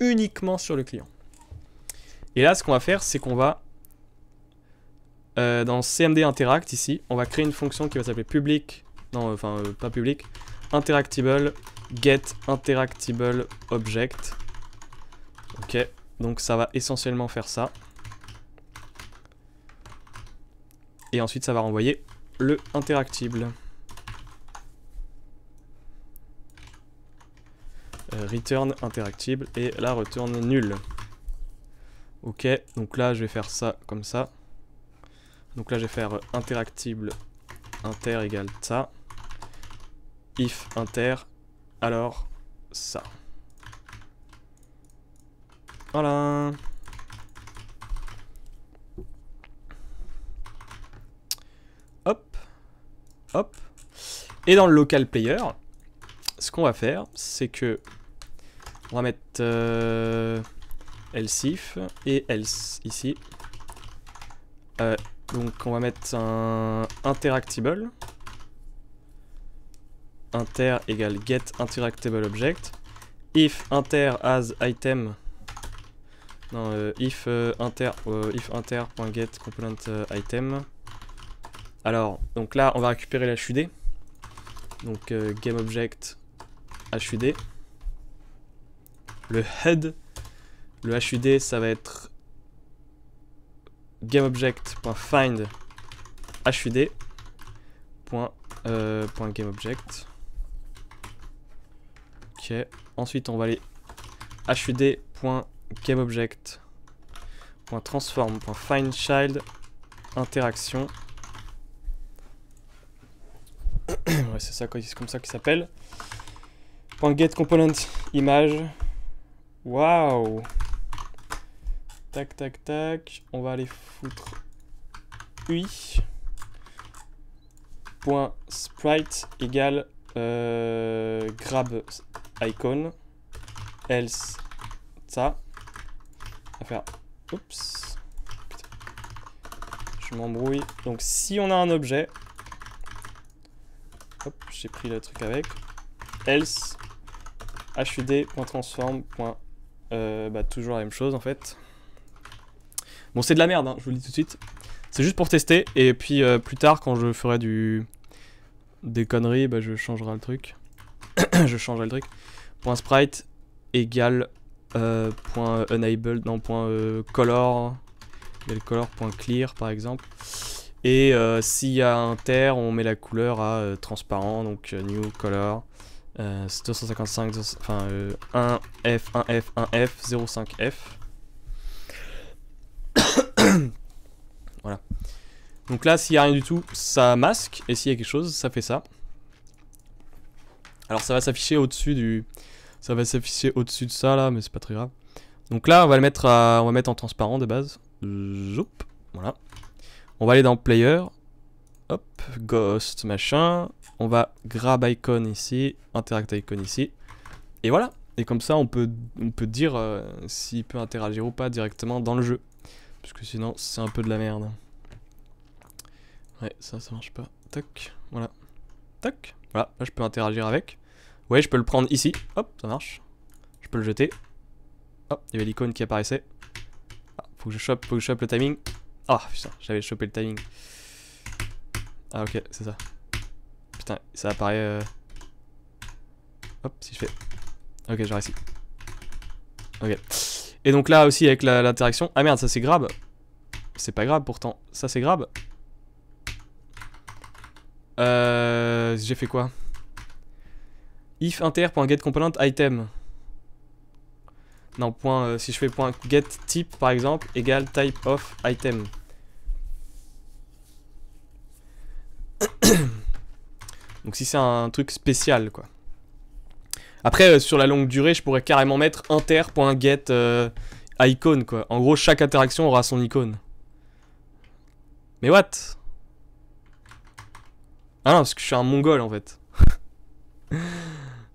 Uniquement sur le client. Et là, ce qu'on va faire, c'est qu'on va, dans CMD Interact, ici, on va créer une fonction qui va s'appeler public non, enfin, euh, pas public, Interactible, get interactible object. Ok, donc ça va essentiellement faire ça. Et ensuite, ça va renvoyer le interactible. Euh, return interactible et la retourne nul. Ok, donc là je vais faire ça comme ça. Donc là je vais faire interactible inter égale ça. If inter, alors ça. Voilà. Hop. Hop. Et dans le local player, ce qu'on va faire, c'est que on va mettre Else euh, if. et else ici. Euh, donc on va mettre un interactable. Inter égale get interactable object. If inter as item. Non, euh, euh, euh, if, inter, if component item. Alors, donc là, on va récupérer l'HUD. Donc game object HUD. Le head. Le HUD, ça va être GameObject.find HUD. Euh, ok. Ensuite, on va aller hud.gameObject.transform.findChild interaction. [COUGHS] ouais, c'est ça, c'est comme ça qu'il s'appelle. image. Waouh Tac, tac, tac. On va aller foutre UI. Point sprite égale euh, grab icon. Else ça. On va faire... Oups. Je m'embrouille. Donc si on a un objet... Hop, j'ai pris le truc avec. Else hud.transform. Euh, bah, toujours la même chose en fait. Bon, c'est de la merde, hein, je vous le dis tout de suite. C'est juste pour tester, et puis euh, plus tard, quand je ferai du... des conneries, bah, je changerai le truc. [COUGHS] je changerai le truc. Point sprite égale euh, point enable, non, point euh, color, color, point clear, par exemple. Et s'il y a un terre, on met la couleur à transparent, donc new color. Euh, 255, enfin 1F, 1F, 1F, 05F. Voilà. Donc là, s'il n'y a rien du tout, ça masque. Et s'il y a quelque chose, ça fait ça. Alors ça va s'afficher au-dessus du... Ça va s'afficher au-dessus de ça, là, mais c'est pas très grave. Donc là, on va le mettre, à... on va mettre en transparent de base. Zoup. Voilà. On va aller dans Player. Hop. Ghost, machin. On va grab icon ici. Interact icon ici. Et voilà. Et comme ça, on peut, peut dire euh, s'il peut interagir ou pas directement dans le jeu. Parce que sinon, c'est un peu de la merde. Ouais, ça, ça marche pas. Tac, voilà. Tac, voilà. Là, je peux interagir avec. Ouais, je peux le prendre ici. Hop, ça marche. Je peux le jeter. Hop, il y avait l'icône qui apparaissait. Ah, faut que je chope, faut que je chope le timing. Ah, putain, j'avais chopé le timing. Ah, ok, c'est ça. Putain, ça apparaît... Euh, hop, si je fais... Ok, je ici. Ok. Et donc là aussi avec l'interaction... Ah merde, ça c'est grave. C'est pas grave pourtant. Ça c'est grave. Euh, j'ai fait quoi If component item. Non, point, euh, si je fais point get type par exemple, Égal type of item. [COUGHS] Donc si c'est un truc spécial quoi. Après, euh, sur la longue durée, je pourrais carrément mettre inter.get euh, icon, quoi. En gros, chaque interaction aura son icône. Mais what Ah non, parce que je suis un mongol, en fait. [LAUGHS]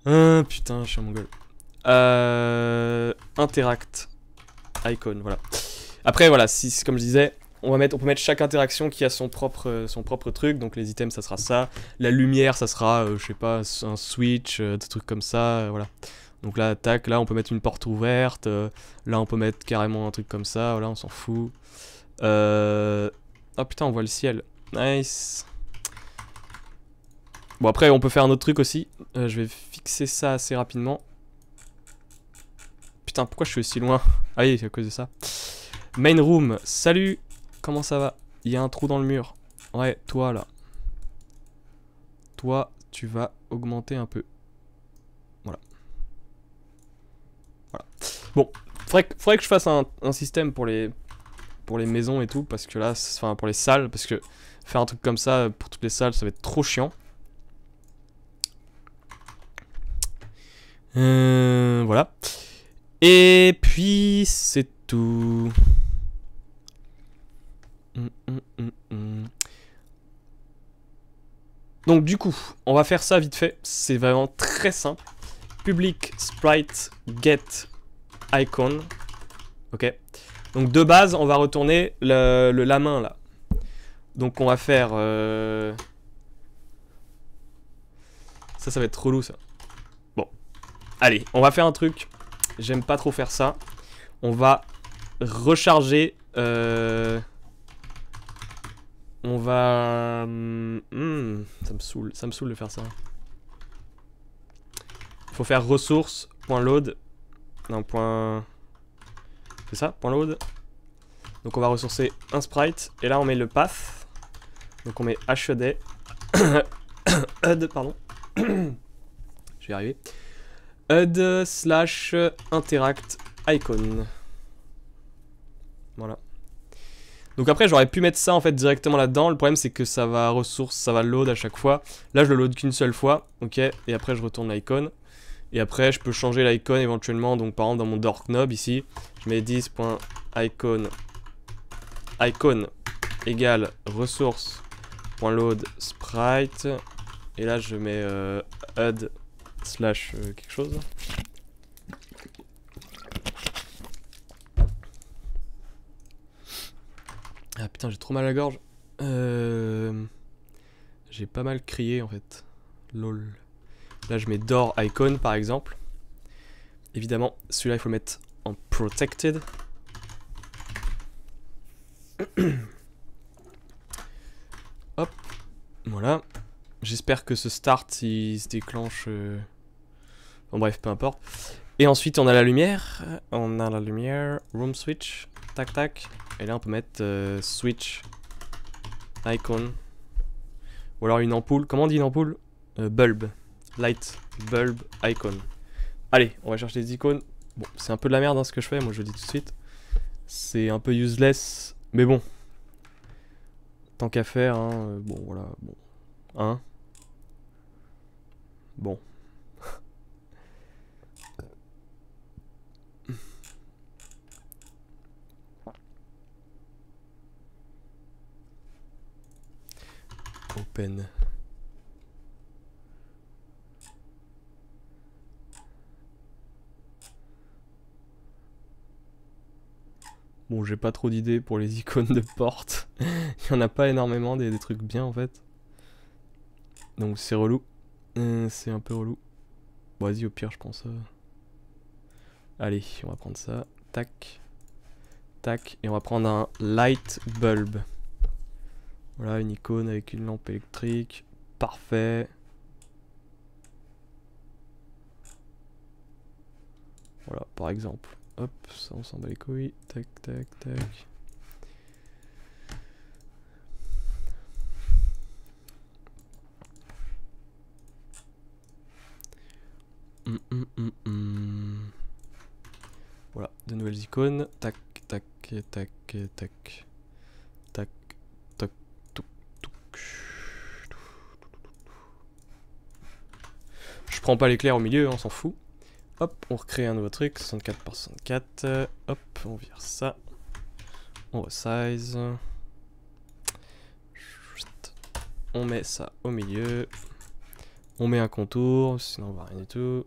Ah, putain, je suis un mongol. Euh, interact icon, voilà. Après, voilà, si, comme je disais, on, mettre, on peut mettre chaque interaction qui a son propre, son propre truc. Donc les items, ça sera ça. La lumière, ça sera, euh, je sais pas, un switch, euh, des trucs comme ça. Euh, voilà. Donc là, tac, là, on peut mettre une porte ouverte. là, on peut mettre carrément un truc comme ça. Voilà, on s'en fout. Oh putain, on voit le ciel. Nice. Bon, après, on peut faire un autre truc aussi. je vais fixer ça assez rapidement. Putain, pourquoi je suis aussi loin Ah oui, à cause de ça. Main room, salut Comment ça va Il y a un trou dans le mur. Ouais, toi là. Toi, tu vas augmenter un peu. Voilà. Voilà. Bon, faudrait que, je fasse un, système pour les pour les maisons et tout, parce que là, enfin pour les salles, parce que faire un truc comme ça pour toutes les salles, ça va être trop chiant. Euh, voilà. Et puis, c'est tout. Mm, mm, mm, Donc du coup, on va faire ça vite fait. C'est vraiment très simple. Public sprite get icon. Ok. Donc de base, on va retourner le, la main là. Donc on va faire... Euh, ça, ça va être relou ça. Bon. Allez, on va faire un truc. J'aime pas trop faire ça. On va recharger... Euh... On va... Euh, hmm, ça me saoule, ça me saoule de faire ça. Faut faire ressources, point load. Non, point... C'est ça, point load. Donc on va ressourcer un sprite. Et là on met le path. Donc on met hd e HUD, [COUGHS] e pardon. [COUGHS] Je vais y arriver. E slash interact icon. Voilà. Donc après j'aurais pu mettre ça en fait directement là-dedans. Le problème c'est que ça va ressource, ça va load à chaque fois. Là je le load qu'une seule fois, ok, et après je retourne l'icône. Et après je peux changer l'icône éventuellement, donc par exemple dans mon Dork knob ici, je mets 10.icon icon égale ressource.load sprite. Et là je mets euh, add slash euh, quelque chose. Ah putain, j'ai trop mal à la gorge. Euh, j'ai pas mal crié en fait. Lol. Là, je mets door icon par exemple. Évidemment, celui-là, il faut le mettre en protected. [COUGHS] Hop. Voilà. J'espère que ce start, il se déclenche... Bon euh, bref, peu importe. Et ensuite, on a la lumière. On a la lumière. Room switch. Tac, tac. Et là, on peut mettre euh, switch icon. Ou alors une ampoule. Comment on dit une ampoule euh, Bulb. Light. Bulb icon. Allez, on va chercher des icônes. Bon, c'est un peu de la merde hein, ce que je fais, moi je le dis tout de suite. C'est un peu useless, mais bon. Tant qu'à faire, hein, euh, bon voilà, bon. Hein Bon. Open. Bon, j'ai pas trop d'idées pour les [LAUGHS] icônes de porte. Il y en a pas énormément, des, des trucs bien en fait. Donc c'est relou. Euh, c'est un peu relou. Bon, vas-y, au pire, je pense. Euh. Allez, on va prendre ça. Tac. Tac. Et on va prendre un light bulb. Voilà, une icône avec une lampe électrique. Parfait. Voilà, par exemple. Hop, ça on s'en bat les couilles. Tac, tac, tac. Hum, hum, hum, voilà, de nouvelles icônes. Tac, tac, tac, tac. Je prends pas l'éclair au milieu, on s'en fout. Hop, on recrée un nouveau truc, 64 par 64. Euh, hop, on vire ça. On resize. On met ça au milieu. On met un contour, sinon on voit rien du tout.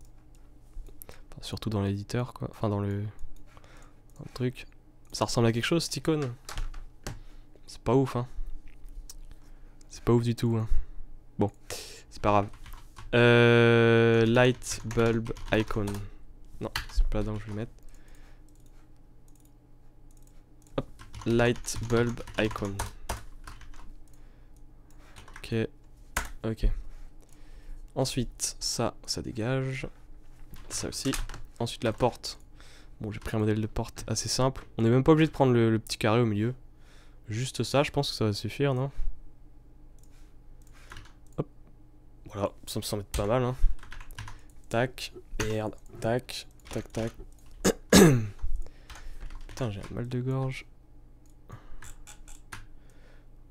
surtout dans l'éditeur, quoi. Enfin, dans le... dans le truc. Ça ressemble à quelque chose, cette icône C'est pas ouf, hein. C'est pas ouf du tout, hein. Bon, c'est pas grave. Euh, light bulb icon. Non, c'est pas là dedans que je vais mettre. light bulb icon. Ok, ok. Ensuite, ça, ça dégage. Ça aussi. Ensuite, la porte. Bon, j'ai pris un modèle de porte assez simple. On n'est même pas obligé de prendre le petit carré au milieu. Juste ça, je pense que ça va suffire, non Voilà, ça me semble être pas mal. Hein. Tac, merde, tac, tac, tac. [COUGHS] Putain, j'ai un mal de gorge.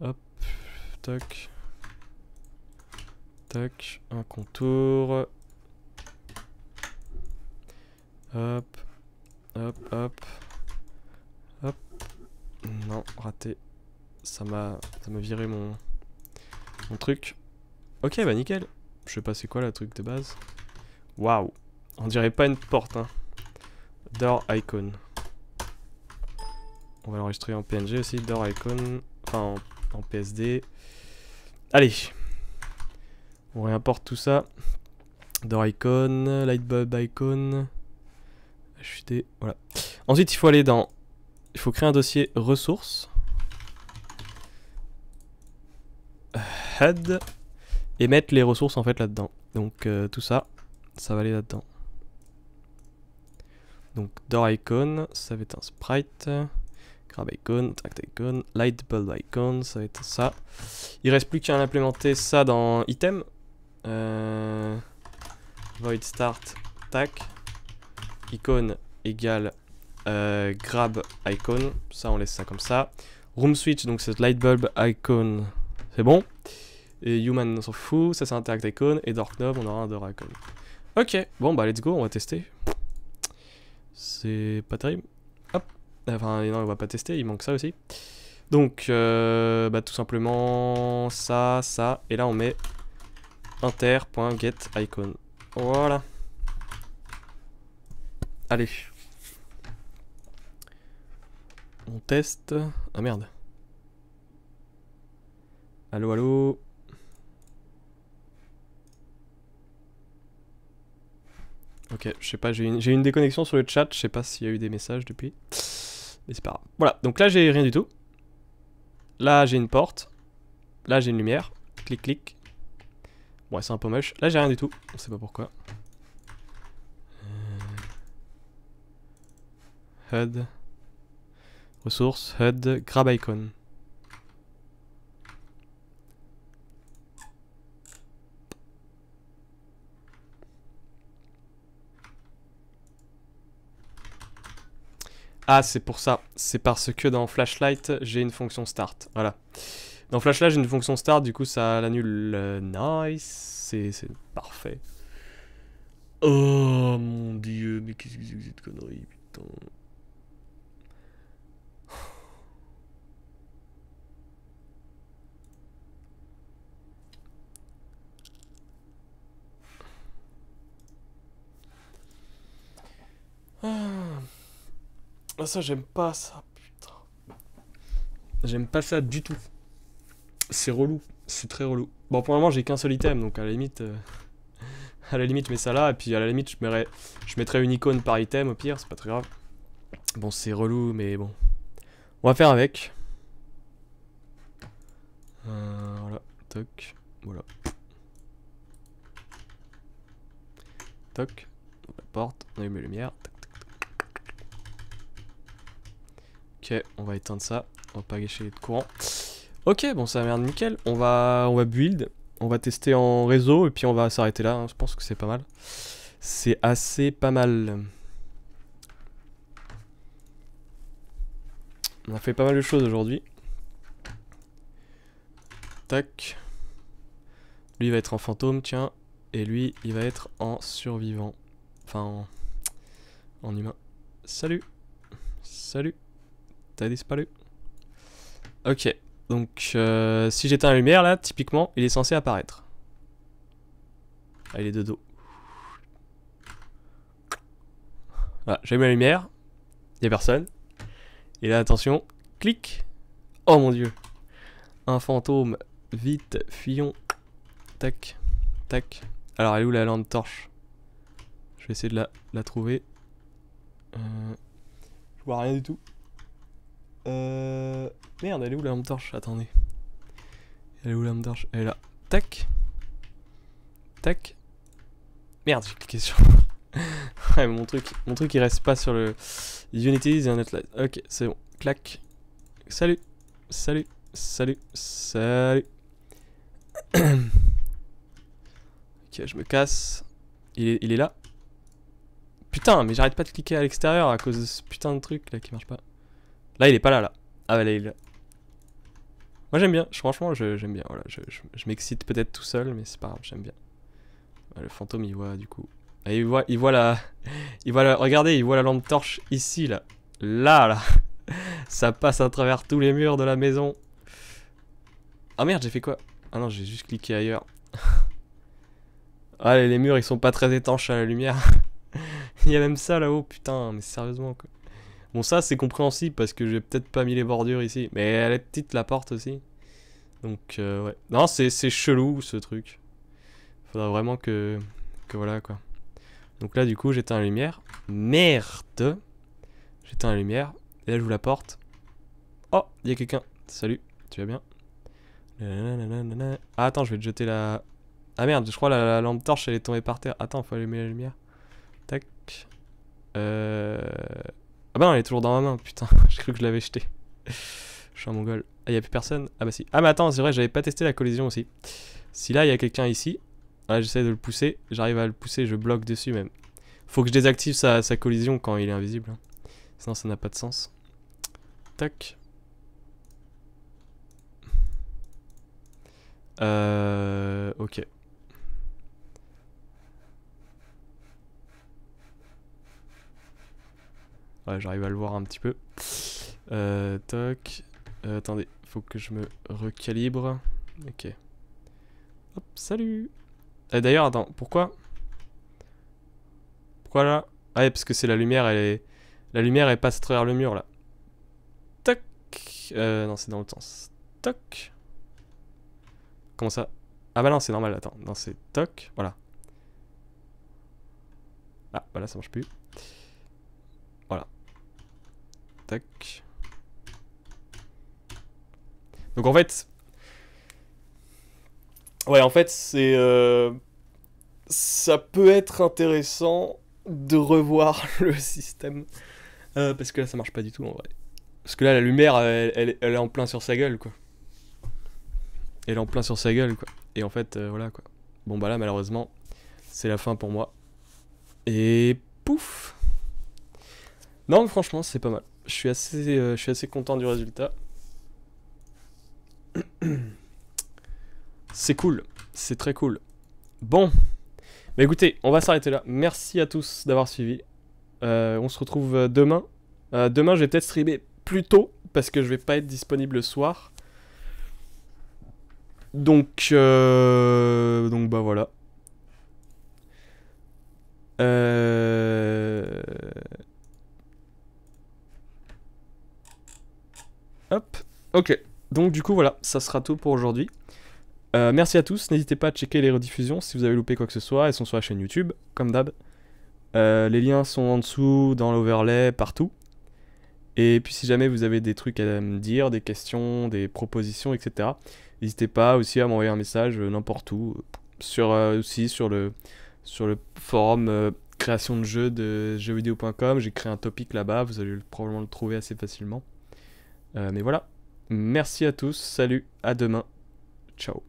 Hop, tac. Tac, un contour. Hop, hop, hop. Hop. Non, raté. Ça m'a ça m'a viré mon, mon truc. Ok, bah nickel. Je sais pas c'est quoi le truc de base. Waouh. On dirait pas une porte, hein. Door icon. On va l'enregistrer en PNG aussi. Door icon. Enfin, en, PSD. Allez. On réimporte tout ça. Door icon, light bulb icon. HUD, voilà. Ensuite, il faut aller dans... Il faut créer un dossier ressources. Euh, head et mettre les ressources en fait là-dedans. Donc euh, tout ça, ça va aller là-dedans. Donc door icon, ça va être un sprite. Grab icon, tact icon, light bulb icon, ça va être ça. Il reste plus qu'à implémenter ça dans item. Euh, void start, tac. Icon égale euh, grab icon. Ça, on laisse ça comme ça. Room switch, donc c'est light bulb icon. C'est bon. Et Human, on s'en fout. Ça, c'est un Interact Icon. Et Dark Knob, on aura un Dork Icon. Ok, bon, bah, let's go, on va tester. C'est pas terrible. Hop. Enfin, non, on va pas tester, il manque ça aussi. Donc, euh, bah, tout simplement, ça, ça. Et là, on met inter.getIcon. Voilà. Allez. On teste. Ah merde. Allo, allo Ok, je sais pas, j'ai une, une, déconnexion sur le chat, je sais pas s'il y a eu des messages depuis. Mais c'est pas grave. Voilà, donc là j'ai rien du tout. Là j'ai une porte. Là j'ai une lumière. Clic, clic. bon c'est un peu moche. Là j'ai rien du tout, on sait pas pourquoi. HUD. Euh, Ressources, HUD, grab icon. Ah, c'est pour ça. C'est parce que dans Flashlight, j'ai une fonction start. Voilà. Dans Flashlight, j'ai une fonction start, du coup, ça l'annule. nice. C'est parfait. Oh mon dieu, mais qu'est-ce que c'est que cette connerie, putain. Ah. Ah ça j'aime pas ça, putain. J'aime pas ça du tout. C'est relou, c'est très relou. Bon pour le moment j'ai qu'un seul item donc à la limite... Euh, [LAUGHS] à la limite je mets ça là et puis à la limite je, mettrais je mettrai une icône par item au pire, c'est pas très grave. Bon c'est relou mais bon. On va faire avec. Euh, voilà, toc, voilà. Toc, la porte, on allume les lumières, Ok, on va éteindre ça. On va pas gâcher de courant. Ok, bon, ça merde nickel. On va, on va build. On va tester en réseau et puis on va s'arrêter là. Hein. Je pense que c'est pas mal. C'est assez pas mal. On a fait pas mal de choses aujourd'hui. Tac. Lui il va être en fantôme, tiens. Et lui, il va être en survivant. Enfin, en humain. Salut Salut t'as disparu. Ok, donc euh, si j'éteins la lumière là, typiquement, il est censé apparaître. Ah, il est de dos. Voilà, j'allume la lumière, il a personne. Et là, attention, clic. Oh mon dieu. Un fantôme, vite, fuyons. Tac, tac. Alors, elle est où la lampe torche Je vais essayer de la, trouver. Euh, je vois rien du tout. Euh... Merde, elle est où la lampe torche Attendez. Elle est où la lampe torche Elle est là. Tac. Tac. Merde, j'ai cliqué sur... [LAUGHS] ouais, mon truc, mon truc il reste pas sur le... Unity un Ok, c'est bon. Clac. Salut. Salut. Salut. Salut. [COUGHS] ok, je me casse. Il est, il est là. Putain, mais j'arrête pas de cliquer à l'extérieur à cause de ce putain de truc là qui marche pas. Là, il est pas là, là. Ah, là, il est là. Moi, j'aime bien. Franchement, j'aime bien. Voilà, je, m'excite peut-être tout seul, mais c'est pas grave, j'aime bien. Ah, le fantôme, il voit, du coup. Ah, il voit, il voit la... [LAUGHS] Il voit la... Regardez, il voit la lampe torche ici, là. Là, là. [LAUGHS] Ça passe à travers tous les murs de la maison. Ah merde, j'ai fait quoi Ah non, j'ai juste cliqué ailleurs. [LAUGHS] Allez, les murs, ils sont pas très étanches à la lumière. il y a même ça là-haut, putain, mais sérieusement, quoi. Bon, ça, c'est compréhensible parce que j'ai peut-être pas mis les bordures ici. Mais elle est petite, la porte aussi. Donc, euh, ouais. Non, c'est chelou, ce truc. Faudra vraiment que... Que voilà, quoi. Donc là, du coup, j'éteins la lumière. Merde J'éteins la lumière. Et là, j'ouvre la porte. Oh, il y a quelqu'un. Salut, tu vas bien ah, attends, je vais te jeter la... Ah merde, je crois la, la lampe torche, elle est tombée par terre. Attends, faut allumer la lumière. Tac. Euh... Ah bah non, elle est toujours dans ma main, putain. [LAUGHS] J'ai cru que je l'avais jeté. je suis un mongol. Ah, y a plus personne Ah bah si. Ah mais attends, c'est vrai, j'avais pas testé la collision aussi. Si là, il y a quelqu'un ici, ah, j'essaie de le pousser, j'arrive à le pousser, je bloque dessus même. Faut que je désactive sa, collision quand il est invisible. Hein. Sinon, ça n'a pas de sens. Tac. Euh, ok. Ouais, j'arrive à le voir un petit peu. Euh, toc. Euh, attendez, faut que je me recalibre. Ok. Hop, salut Et euh, D'ailleurs, attends, pourquoi Pourquoi là Ah parce que c'est la lumière, elle est... La lumière, elle passe à travers le mur, là. Toc euh, Non, c'est dans l'autre sens. Toc Comment ça Ah bah non, c'est normal, attends. Non, c'est toc, voilà. Ah, voilà, bah ça marche plus. Donc en fait... Ouais, en fait, c'est... Euh, ça peut être intéressant de revoir [LAUGHS] le système. Euh, parce que là, ça marche pas du tout, en vrai. Parce que là, la lumière, elle, est en plein sur sa gueule, quoi. Elle est en plein sur sa gueule, quoi. Et en fait, euh, voilà, quoi. Bon, bah là, malheureusement, c'est la fin pour moi. Et pouf Non, franchement, c'est pas mal je suis assez, euh, je suis assez content du résultat. [CLEARS THROAT] C'est cool, c'est très cool. Bon, Mais écoutez, on va s'arrêter là. Merci à tous d'avoir suivi. Euh, on se retrouve euh, demain. demain, je vais peut-être streamer plus tôt parce que je vais pas être disponible le soir. Donc, donc bah voilà. Euh... ok. Donc du coup voilà, ça sera tout pour aujourd'hui. Euh, merci à tous, n'hésitez pas à checker les rediffusions si vous avez loupé quoi que ce soit, elles sont sur la chaîne YouTube, comme d'hab. Euh, les liens sont en dessous, dans l'overlay, partout. Et puis si jamais vous avez des trucs à me dire, des questions, des propositions, etc., n'hésitez pas aussi à m'envoyer un message euh, n'importe où, sur, aussi sur le, sur le forum création de jeux de jeuxvideo.com, j'ai créé un topic là-bas, vous allez probablement le trouver assez facilement. Euh, mais voilà. Merci à tous. Salut. À demain. Ciao.